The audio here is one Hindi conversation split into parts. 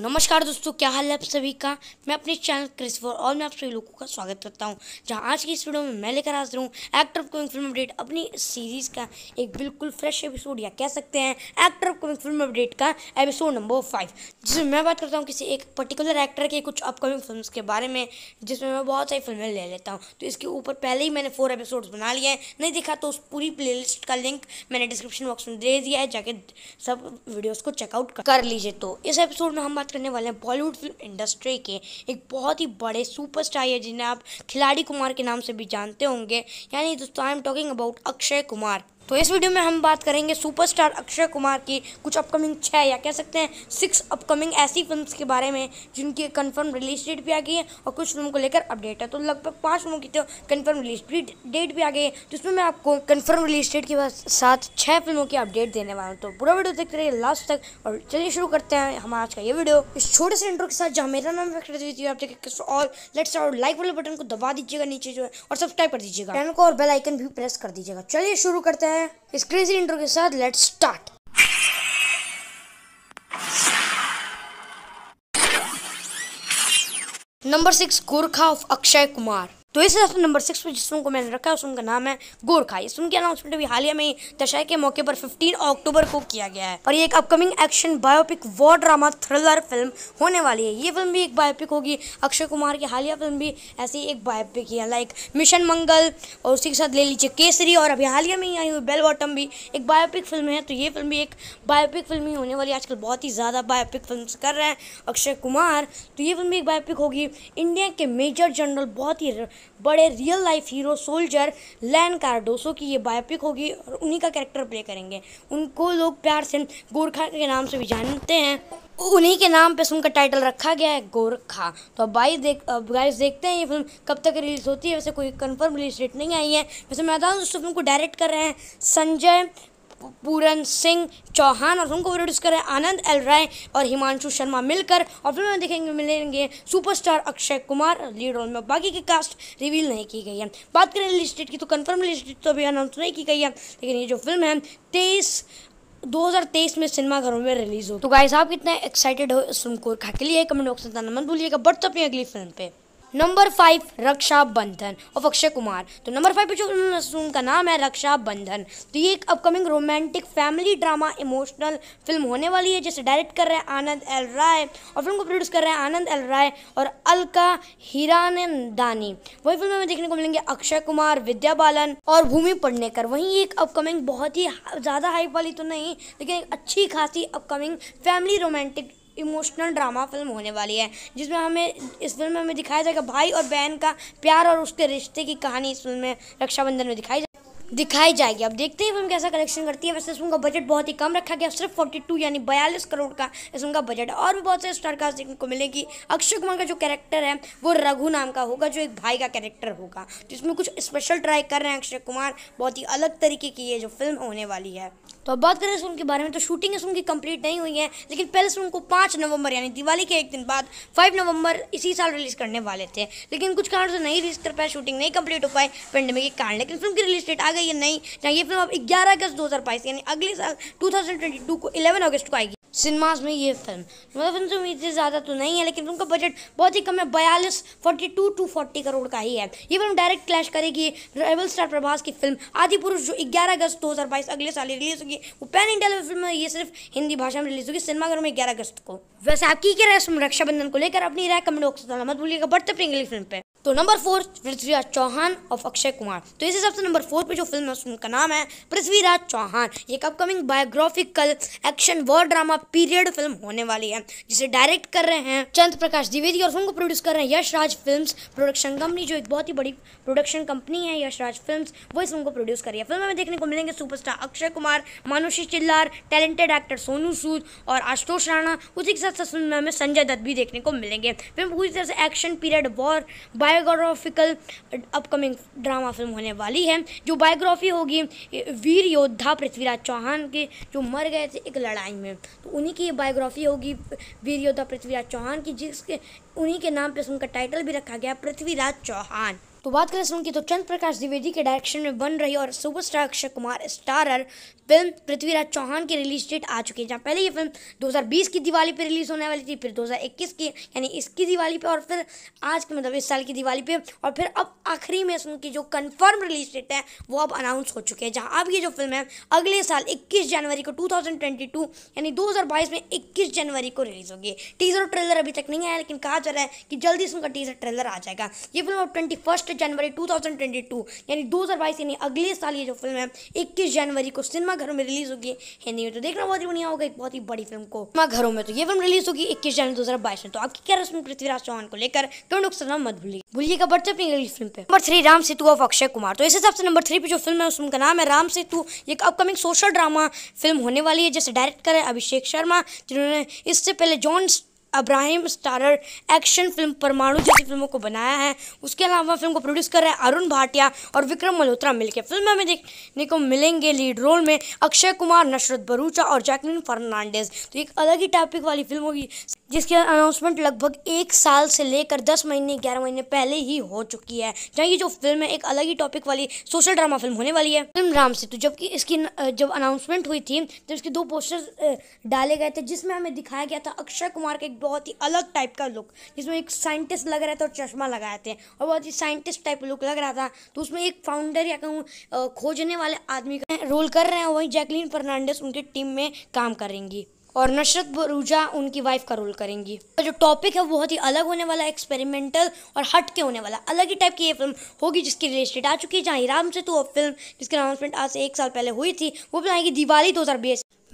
नमस्कार दोस्तों क्या हाल है आप सभी का मैं अपने चैनल क्रिस फॉर और मैं आप सभी लोगों का स्वागत करता हूं जहां आज की इस वीडियो में मैं लेकर आ रहा हूँ एक्टर कमिंग फिल्म अपडेट अपनी सीरीज़ का एक बिल्कुल फ्रेश एपिसोड या कह सकते हैं actor of coming film update का एपिसोड नंबर फाइव जिसमें मैं बात करता हूँ किसी एक पर्टिकुलर एक्टर के कुछ अपकमिंग फिल्म के बारे में जिसमें मैं बहुत सारी फिल्में ले लेता हूँ तो इसके ऊपर पहले ही मैंने फोर एपिसोड बना लिए हैं नहीं देखा तो उस पूरी प्ले का लिंक मैंने डिस्क्रिप्शन बॉक्स में दे दिया है जाके सब वीडियोज़ को चेकआउट कर लीजिए तो इस एपिसोड में हम बात बात करने वाले हैं बॉलीवुड फिल्म इंडस्ट्री के एक बहुत ही बड़े सुपरस्टार है जिन्हें आप खिलाड़ी कुमार के नाम से भी जानते होंगे यानी दोस्तों I am talking about Akshay Kumar तो इस वीडियो में हम बात करेंगे सुपरस्टार अक्षय कुमार की कुछ अपकमिंग छः या कह सकते हैं सिक्स अपकमिंग ऐसी फिल्म के बारे में जिनकी कन्फर्म रिलीज डेट भी आ गई है और कुछ फिल्म को लेकर अपडेट है तो लगभग पांच फिल्मों की तो कन्फर्म रिलीज डेट भी आ गई है जिसमें मैं आपको कन्फर्म रिलीज डेट के साथ छः फिल्मों की अपडेट देने वाला हूँ तो पूरा वीडियो देखते रहिए लास्ट तक और चलिए शुरू करते हैं हमारा आज का ये वीडियो इस छोटे से इंटर के साथ जहाँ मेरा नाम आप और लेट्स और लाइक वाले बटन को दबा दीजिएगा नीचे जो है और सब्सक्राइब कर दीजिएगा चैनल को और बेल आइकन भी प्रेस कर दीजिएगा चलिए शुरू करते हैं है इस क्रेजी इंट्रो के साथ let's start number six Gorkha of Akshay Kumar तो इस हफ्ते नंबर सिक्स पर जिस को मैंने रखा है उसका नाम है गोरखा इस उनकी अनाउंसमेंट अभी हालिया में ही दशहरे के मौके पर 15 अक्टूबर को किया गया है और ये एक upcoming action biopic war drama thriller film होने वाली है ये फिल्म भी एक बायोपिक होगी अक्षय कुमार की हालिया फिल्म भी ऐसी एक बायोपिक ही है लाइक मिशन मंगल और उसी के साथ ले लीजिए केसरी और अभी हालिया में ही आई हुई बेल बॉटम भी एक बायोपिक फिल्म है तो ये फिल्म भी एक बायोपिक फिल्म ही होने वाली है आजकल बहुत ही ज़्यादा बायोपिक फिल्म कर रहे हैं अक्षय कुमार तो ये फिल्म भी एक बायोपिक होगी इंडिया के मेजर जनरल बहुत ही बड़े real life hero soldier Ian Cardozo की ये बायोपिक होगी और उन्हीं का कैरेक्टर प्ले करेंगे उनको लोग प्यार से गोरखा के नाम से भी जानते हैं उन्हीं के नाम पे उनका टाइटल रखा गया है गोरखा तो अब बाईस देख अब गाइस देखते हैं ये फिल्म कब तक रिलीज होती है वैसे कोई कंफर्म रिलीज डेट नहीं आई है वैसे मैं बताऊँ उस फिल्म को डायरेक्ट कर रहे हैं संजय पूरन सिंह चौहान और उनको प्रोड्यूस करें आनंद एल राय और हिमांशु शर्मा मिलकर और फिल्म में देखेंगे मिलेंगे superstar Akshay Kumar lead role में बाकी की कास्ट रिवील नहीं की गई है बात करें रिलीज डेट की तो कन्फर्म रिलीज डेट तो अभी अनाउंस नहीं की गई है लेकिन ये जो फिल्म है तेईस 2023 में सिनेमा घरों में रिलीज हो तो गाइस आप कितना एक्साइटेड हो इस फिल्म को खा के लिए कमेंट बॉक्स में जाना मत भूलिएगा बढ़ते अपनी अगली फिल्म पे number five Rakshabandhan of Akshay Kumar तो नंबर फाइव पे जो उनका नाम है रक्षाबंधन तो ये एक upcoming romantic family drama emotional film होने वाली है जिसे डायरेक्ट कर रहे हैं आनंद एल राय और फिल्म को प्रोड्यूस कर रहे हैं आनंद एल राय और अलका हिरानंदानी वही फिल्म हमें देखने को मिलेंगे अक्षय कुमार विद्या बालन और भूमि पढ़नेकर वहीं एक अपकमिंग बहुत ही ज़्यादा हाइप वाली तो नहीं लेकिन एक अच्छी खासी upcoming family romantic emotional drama film होने वाली है जिसमें हमें इस फिल्म में हमें दिखाया जाएगा भाई और बहन का प्यार और उसके रिश्ते की कहानी इस फिल्म में रक्षाबंधन में दिखाई दिखाई जाएगी अब देखते हैं फिल्म कैसा कलेक्शन करती है वैसे इस फिल्म का बजट बहुत ही कम रखा गया सिर्फ 42 यानी बयालीस करोड़ का इस फिल्म का बजट है और भी बहुत सारे स्टारकास्ट देखने को मिलेगी अक्षय कुमार का जो कैरेक्टर है वो रघु नाम का होगा जो एक भाई का कैरेक्टर होगा जिसमें कुछ स्पेशल ट्राई कर रहे हैं अक्षय कुमार बहुत ही अलग तरीके की ये जो फिल्म होने वाली है तो अब बात करें इस फिल्म के बारे में तो शूटिंग इस फिल्म की कंप्लीट नहीं हुई है लेकिन पहले फिल्म को पाँच नवंबर यानी दिवाली के एक दिन बाद फाइव नवंबर इसी साल रिलीज़ करने वाले थे लेकिन कुछ कारण से नहीं रिलीज़ कर पाए शूटिंग नहीं कंप्लीट हो पाए पेंडेमिक के कारण लेकिन फिल्म की रिलीज डेट आ गई है नहीं जहाँ ये फिल्म अब ग्यारह अगस्त दो यानी अगले साल टू को इलेवन अगस्त को आएगी सिनेमाज में ये फिल्म मतलब तुम इतनी ज़्यादा तो नहीं है लेकिन उनका बजट बहुत ही कम है बयालीस forty two two forty crore का ही है ये फिल्म डायरेक्ट क्लैश करेगी रेबल स्टार प्रभास की फिल्म आदि पुरुष जो ग्यारह अगस्त दो हज़ार बाईस अगले साल रिलीज होगी वो पैन इंडिया लेवल फिल्म ये सिर्फ हिंदी भाषा में रिलीज होगी सिनेमाघरों में ग्यारह अगस्त को वैसे आपकी क्या है रक्षाबंधन को लेकर अपनी राय कमेंट बॉक्स मत भूलिएगा बढ़ते अपनी अगली फिल्म पर तो नंबर फोर पृथ्वीराज चौहान और अक्षय कुमार तो इस हिसाब से नंबर फोर पे जो फिल्म है उनका नाम है पृथ्वीराज चौहान ये एक upcoming biographical action war drama period film होने वाली है जिसे डायरेक्ट कर रहे हैं चंद्र प्रकाश द्विवेदी और फिल्म को प्रोड्यूस कर रहे हैं Yash Raj film production company जो एक बहुत ही बड़ी प्रोडक्शन कंपनी है यश राज फिल्म वो इस फिल्म को प्रोड्यूस कर रही है फिल्म में देखने को मिलेंगे superstar Akshay Kumar Manushi Chhillar talented actor Sonu Sood और आशुतोष राणा उसी के साथ साथ फिल्म में संजय दत्त भी देखने को मिलेंगे फिल्म पूरी तरह से action period war biographical upcoming drama film होने वाली है जो बायोग्राफी होगी वीर योद्धा पृथ्वीराज चौहान के जो मर गए थे एक लड़ाई में तो उन्हीं की बायोग्राफी होगी वीर योद्धा पृथ्वीराज चौहान की जिसके उन्हीं के नाम पर उनका टाइटल भी रखा गया पृथ्वीराज चौहान तो बात करें सुन की तो चंद प्रकाश द्विवेदी के डायरेक्शन में बन रही और superstar Akshay Kumar starrer film Prithviraj Chauhan की रिलीज डेट आ चुकी है जहाँ पहले ये फिल्म 2020 की दिवाली पर रिलीज होने वाली थी फिर 2021 की यानी इसकी दिवाली पे और फिर आज के मतलब इस साल की दिवाली पे और फिर अब आखिरी में सुन की जो कन्फर्म रिलीज डेट है वो अब अनाउंस हो चुकी है जहाँ अब ये जो फिल्म है अगले साल इक्कीस जनवरी को टू यानी दो में इक्कीस जनवरी को रिलीज होगी टीजर ट्रेलर अभी तक नहीं आया लेकिन कहा जा रहा है कि जल्दी इसका टीजर ट्रेलर आ जाएगा ये फिल्म अब ट्वेंटी जनवरी 2022 यानी 2022 यानी अगले साल ये जो फिल्म है 21 जनवरी को सिनेमा घरों में रिलीज होगी हिंदी में तो देखना बहुत ही बढ़िया होगा एक बहुत ही बड़ी फिल्म को सिनेमा घरों में तो ये फिल्म रिलीज होगी इक्कीस जनवरी दो में तो आपकी क्या रस्म पृथ्वीराज चौहान को लेकर कमेंट बॉक्स करना मत भूलिए भूलिएगा बढ़ते अपनी अगली फिल्म पे number three Ram Setu of Akshay Kumar तो इस हिसाब से नंबर थ्री पे जो फिल्म है उस फिल्म का नाम है राम सेतु एक अपकमिंग सोशल ड्रामा फिल्म होने वाली है जैसे डायरेक्ट करें अभिषेक शर्मा जिन्होंने इससे पहले John Abraham starrer action film Parmanu जैसी फिल्मों को बनाया है उसके अलावा फिल्म को प्रोड्यूस कर रहे हैं अरुण भाटिया और विक्रम मल्होत्रा मिलकर फिल्म हमें देखने को मिलेंगे लीड रोल में अक्षय कुमार नशरत भरूचा और जैकलिन फर्नांडेज तो एक अलग ही टॉपिक वाली फिल्म होगी जिसके अनाउंसमेंट लगभग एक साल से लेकर दस महीने ग्यारह महीने पहले ही हो चुकी है जहाँ ये जो फिल्म है एक अलग ही टॉपिक वाली सोशल ड्रामा फिल्म होने वाली है फिल्म राम सेतु जबकि इसकी जब अनाउंसमेंट हुई थी तो इसके दो पोस्टर्स डाले गए थे जिसमें हमें दिखाया गया था अक्षय कुमार का एक बहुत ही अलग टाइप का लुक जिसमें एक साइंटिस्ट लग रहा था और चश्मा लगाए थे और बहुत ही साइंटिस्ट टाइप लुक लग रहा था तो उसमें एक फाउंडर या कहूँ खोजने वाले आदमी का रोल कर रहे हैं वहीं जैकलिन फर्नांडिस उनके टीम में काम करेंगी और नशरत बरूजा उनकी वाइफ का रोल करेंगी तो जो टॉपिक है वो बहुत ही अलग होने वाला एक्सपेरिमेंटल और हट के होने वाला अलग ही टाइप की ये फिल्म होगी जिसकी रिलीज डेट आ चुकी है जहाँ राम सेतु और फिल्म जिसकी अनाउंसमेंट आज से एक साल पहले हुई थी वो आएगी दिवाली दो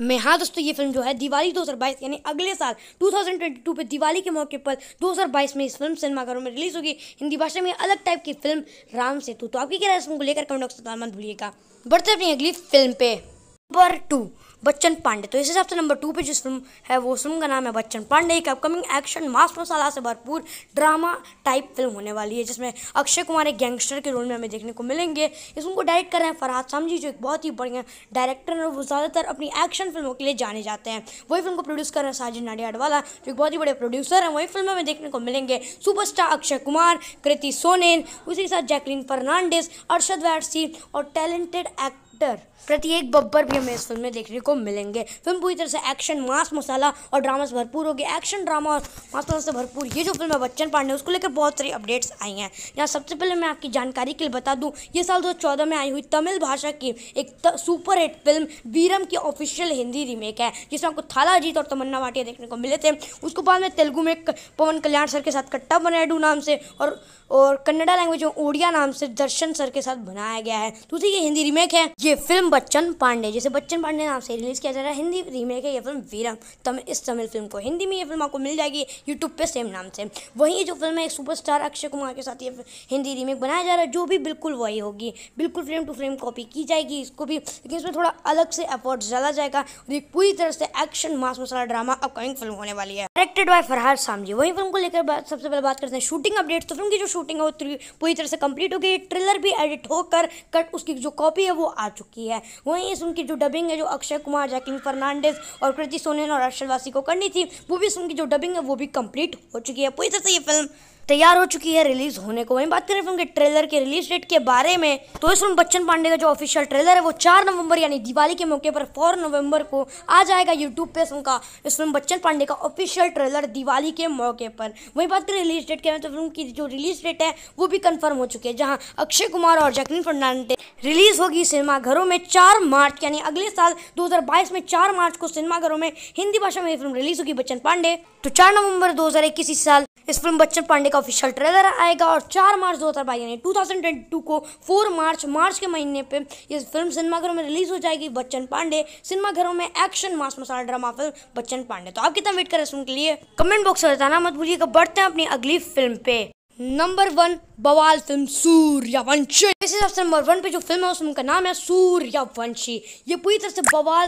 में हाँ दोस्तों ये फिल्म जो है दिवाली 2022 यानी अगले साल 2022 पे दिवाली के मौके पर 2022 में इस फिल्म सिनेमाघरों में रिलीज होगी हिंदी भाषा में अलग टाइप की फिल्म राम सेतु तो आपकी क्या राय इस को लेकर कमेंट बॉक्स में मत भूलिएगा बढ़ते अपनी अगली फिल्म पे नंबर टू बच्चन पांडे तो इस हिसाब से नंबर टू पे जिस फिल्म है वो फिल्म का नाम है बच्चन पांडे एक अपकमिंग एक्शन मास मसाला से भरपूर ड्रामा टाइप फिल्म होने वाली है जिसमें अक्षय कुमार एक गैंगस्टर के रोल में हमें देखने को मिलेंगे इस फिल्म को डायरेक्ट कर रहे हैं फरहाद समझी जो एक बहुत ही बढ़िया डायरेक्टर हैं वो ज़्यादातर अपनी एक्शन फिल्मों के लिए जाने जाते हैं वही फिल्म को प्रोड्यूस कर रहे हैं साजिद नाडियाडवाला जो एक बहुत ही बड़े प्रोड्यूसर हैं वही फिल्म हमें देखने को मिलेंगे सुपरस्टार अक्षय कुमार कृति सोनेन उसी के साथ जैकलिन फर्नांडिस अरशद वैरसी और टैलेंटेड एक्टर प्रत्येक बब्बर भी हमें इस फिल्म में देखने को मिलेंगे फिल्म पूरी तरह से एक्शन मास मसाला और ड्रामा से भरपूर होगी एक्शन ड्रामा और मास मसाला से भरपूर ये जो फिल्म है बच्चन पांडे उसको लेकर बहुत सारी अपडेट्स आई हैं यहाँ सबसे पहले मैं आपकी जानकारी के लिए बता दूँ ये साल दो में आई हुई तमिल भाषा की एक सुपर हिट फिल्म वीरम की ऑफिशियल हिंदी रीमेक है जिसमें आपको थालाजीत और तमन्ना भाटिया देखने को मिले थे उसको बाद में तेलुगु में पवन कल्याण सर के साथ कट्टा बनाडू नाम से और और कन्नडा लैंग्वेज में ओडिया नाम से दर्शन सर के साथ बनाया गया है दूसरी तो ये हिंदी रीमेक है ये फिल्म फिल्म बच्चन पांडे जिसे बच्चन पांडे नाम से रिलीज़ किया जा रहा है हिंदी रीमेक है यह फिल्म वीरम तम इस तमिल फिल्म को हिंदी में यह फिल्म आपको मिल जाएगी यूट्यूब पे सेम नाम से वहीं जो फिल्म है एक सुपरस्टार अक्षय कुमार के साथ ये हिंदी रीमेक बनाया जा रहा है जो भी बिल्कुल वही होगी बिल्कुल फ्रेम टू फ्रेम कॉपी की जाएगी इसको भी लेकिन इसमें थोड़ा अलग से एफर्ट डाला जाएगा और एक पूरी तरह से action mass masala drama upcoming film होने वाली है डायरेक्टेड बाय फरहाद सामजी वही फिल्म को लेकर सबसे पहले बात करते हैं शूटिंग अपडेट तो फिल्म की जो शूटिंग है वो पूरी तरह से कंप्लीट हो गई ट्रेलर भी एडिट होकर कट उसकी जो कॉपी है वो आ चुकी है है वहीं इस उनकी जो डबिंग है जो अक्षय कुमार जैकलिन फर्नांडिस और कृति सोनन और अक्षर को करनी थी वो भी इस उनकी जो डबिंग है वो भी कंप्लीट हो चुकी है पूरी तरह से ये फिल्म तैयार हो चुकी है रिलीज होने को वहीं बात करें फिल्म के ट्रेलर के रिलीज डेट के बारे में तो इस फिल्म बच्चन पांडे का जो ऑफिशियल ट्रेलर है वो चार नवंबर यानी दिवाली के मौके पर फोर नवंबर को आ जाएगा यूट्यूब पे फिल्म का इस फिल्म बच्चन पांडे का ऑफिशियल ट्रेलर दिवाली के मौके पर वहीं बात करें रिलीज डेट के तो फिल्म की जो रिलीज डेट है वो भी कन्फर्म हो चुकी है जहाँ अक्षय कुमार और जैकलिन फर्नांडे रिलीज होगी सिनेमा घरों में चार मार्च यानी अगले साल दो में चार मार्च को सिनेमाघरों में हिंदी भाषा में फिल्म रिलीज होगी बच्चन पांडे तो चार नवंबर दो इस साल इस फिल्म बच्चन पांडे का ऑफिशियल ट्रेलर आएगा और चार मार्च दो हज़ार बाईस यानी टू थाउजेंड ट्वेंटी टू को फोर मार्च मार्च के महीने पे ये फिल्म सिनेमाघरों में रिलीज हो जाएगी बच्चन पांडे सिनेमाघरों में action mass masala drama film Bachchan Pandey तो आप कितना वेट करें इस फिल्म के लिए कमेंट बॉक्स में बताना मत भूलिएगा बढ़ते हैं अपनी अगली फिल्म पे number one Bawaal film Sooryavanshi इसी नंबर वन पे जो फिल्म है उस फिल्म का नाम है सूर्यवंशी ये पूरी तरह से बवाल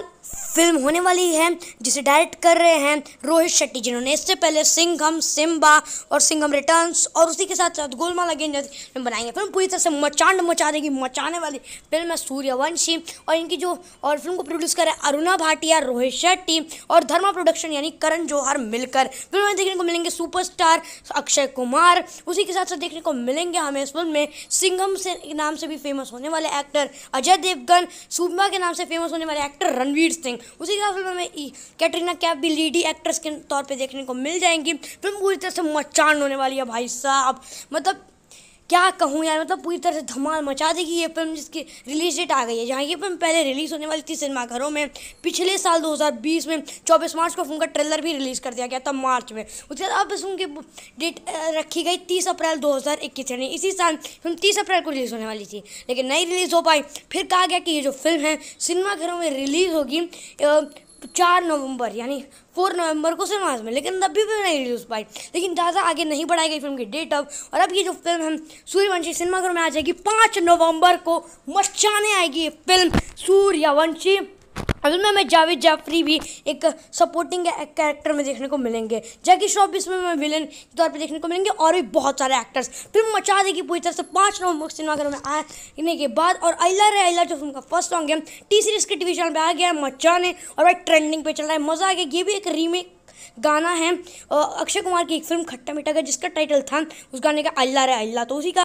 फिल्म होने वाली है जिसे डायरेक्ट कर रहे हैं रोहित शेट्टी जिन्होंने इससे पहले सिंघम सिम्बा और सिंघम रिटर्न्स और उसी के साथ साथ गोलमाल अगेन जैसे बनाएंगे फिल्म पूरी तरह से मचांड मचा देगी मचाने वाली फिल्म है सूर्यवंशी और इनकी जो और फिल्म को प्रोड्यूस कर रहे हैं अरुणा भाटिया रोहित शेट्टी और धर्मा प्रोडक्शन यानी करण जौहर मिलकर फिल्म में देखने को मिलेंगे सुपरस्टार अक्षय कुमार उसी के साथ साथ देखने को मिलेंगे हमें इस फिल्म में सिंघम से नाम से भी फेमस होने वाले एक्टर अजय देवगन सुबमा के नाम से फेमस होने वाले एक्टर रणवीर सिंह उसी के साथ फिल्म में कैटरीना कैफ भी लीडी एक्ट्रेस के तौर पर देखने को मिल जाएंगी फिल्म पूरी तरह से मचान होने वाली है भाई साहब मतलब क्या कहूँ यार मतलब पूरी तरह से धमाल मचा देगी ये फिल्म जिसकी रिलीज डेट आ गई है जहाँ ये फिल्म पहले रिलीज़ होने वाली थी सिनेमाघरों में पिछले साल 2020 में 24 मार्च को फिल्म का ट्रेलर भी रिलीज़ कर दिया गया था मार्च में उसके बाद अब फिल्म की डेट रखी गई 30 अप्रैल 2021 यानी इसी साल फिल्म तीस अप्रैल को रिलीज़ होने वाली थी लेकिन नहीं रिलीज़ हो पाई फिर कहा गया कि ये जो फिल्म है सिनेमाघरों में रिलीज़ होगी चार नवंबर यानी फोर नवंबर को सिनेमाज में लेकिन अभी भी नहीं रिलीज पाई लेकिन ज़्यादा आगे नहीं बढ़ाई गई फिल्म की डेट अब और अब ये जो फिल्म है सूर्यवंशी सिनेमाघर में आ जाएगी पाँच नवंबर को मचाने आएगी ये फिल्म सूर्यवंशी असल में हमें जावेद जाफरी भी एक सपोर्टिंग कैरेक्टर में देखने को मिलेंगे जैकी श्रॉफ भी इसमें हमें विलन के तौर पर देखने को मिलेंगे और भी बहुत सारे एक्टर्स फिल्म मचा देगी पूरी तरह से पाँच नवंबर सिनेमाघर में आने के बाद और अल्ला रे अल्ला जो फिल्म का फर्स्ट सॉन्ग है टी सीरीज के टीवी चैनल पर आ गया है मचाने और भाई ट्रेंडिंग पे चल रहा है मज़ा आ गया ये भी एक रीमेक गाना है अक्षय कुमार की एक फिल्म खट्टा मीठा का जिसका टाइटल था उस गाने का अल्लाह रे अल्लाह तो उसी का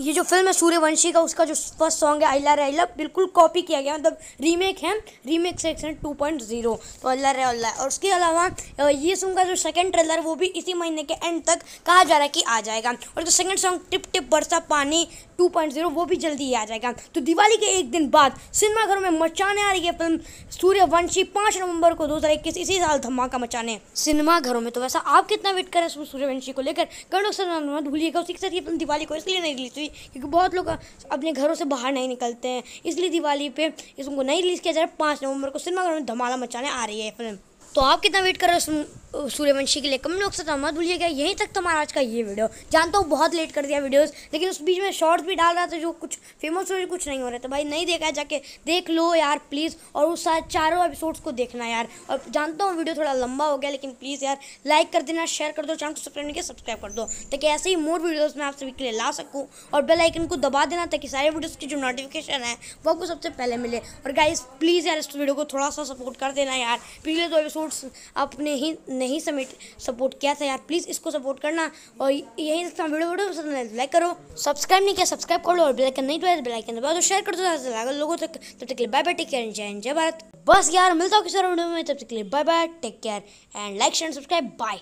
ये जो फिल्म है सूर्यवंशी का उसका जो फर्स्ट सॉन्ग है अल्लाह आई लव बिल्कुल कॉपी किया गया मतलब रीमेक है remake section two point zero तो अल्लाह रे अल्लाह और उसके अलावा ये सॉन्ग का जो सेकंड ट्रेलर वो भी इसी महीने के एंड तक कहा जा रहा है कि आ जाएगा और जो सेकंड सॉन्ग टिप टिप बरसा पानी टू पॉइंट जीरो वो भी जल्दी ही आ जाएगा तो दिवाली के एक दिन बाद सिनेमाघरों में मचाने आ रही है फिल्म सूर्यवंशी पाँच नवंबर को दो हज़ार इक्कीस इसी साल धमाका मचाने सिनेमाघरों में तो वैसा आप कितना वेट करें सूर्यवंशी को लेकर कर सर मत भूलिएगा उसी के साथ ये फिल्म दिवाली को इसलिए नहीं रिलीज हुई क्योंकि बहुत लोग अपने घरों से बाहर नहीं निकलते हैं इसलिए दिवाली पे इसको नहीं रिलीज़ किया जा रहा है पाँच नवंबर को सिनेमाघरों में धमाला मचाने आ रही है फिल्म तो आप कितना वेट कर रहे हो सूर्यवंशी के लिए कम लोग से तो मत भूलिएगा यहीं तक तो हमारा आज का ये वीडियो जानता हूँ बहुत लेट कर दिया वीडियोस लेकिन उस बीच में शॉर्ट्स भी डाल रहा था जो कुछ फेमस हो कुछ नहीं हो रहा था भाई नहीं देखा है जाके देख लो यार प्लीज़ और उस चारों एपिसोड्स को देखना यार और जानता हूँ वीडियो थोड़ा लंबा हो गया लेकिन प्लीज़ यार लाइक कर देना शेयर कर दो चैनल को सब्सक्राइब करके सब्सक्राइब कर दो ताकि ऐसे ही मोर वीडियोज़ मैं आप सभी के लिए ला सकूँ और बेल आइकन को दबा देना ताकि सारे वीडियोज़ की जो नोटिफिकेशन है वो आपको सबसे पहले मिले और गाइज प्लीज़ यार इस वीडियो को थोड़ा सा सपोर्ट कर देना यार पिछले दो एपिसोड सपोर्ट्स आपने ही नहीं समेट सपोर्ट किया था यार प्लीज़ इसको सपोर्ट करना और यही तक वीडियो वीडियो पसंद लाइक तो करो सब्सक्राइब नहीं किया सब्सक्राइब कर लो और बेलाइकन नहीं दबाया बेलाइकन तो दबाओ तो शेयर कर दो लोगों तक तब तक बाय बाय टेक केयर जय जय भारत बस यार मिलता हूँ किसी वीडियो में तब तक bye bye take care and like share subscribe bye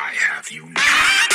I have you now.